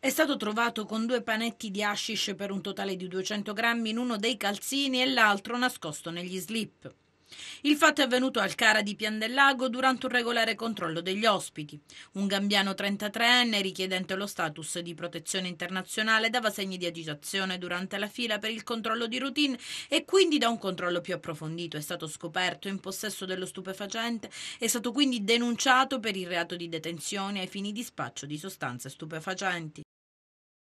È stato trovato con due panetti di hashish per un totale di 200 grammi in uno dei calzini e l'altro nascosto negli slip. Il fatto è avvenuto al Cara di Pian del Lago durante un regolare controllo degli ospiti. Un gambiano 33enne richiedente lo status di protezione internazionale dava segni di agitazione durante la fila per il controllo di routine e quindi da un controllo più approfondito è stato scoperto in possesso dello stupefacente, e è stato quindi denunciato per il reato di detenzione ai fini di spaccio di sostanze stupefacenti.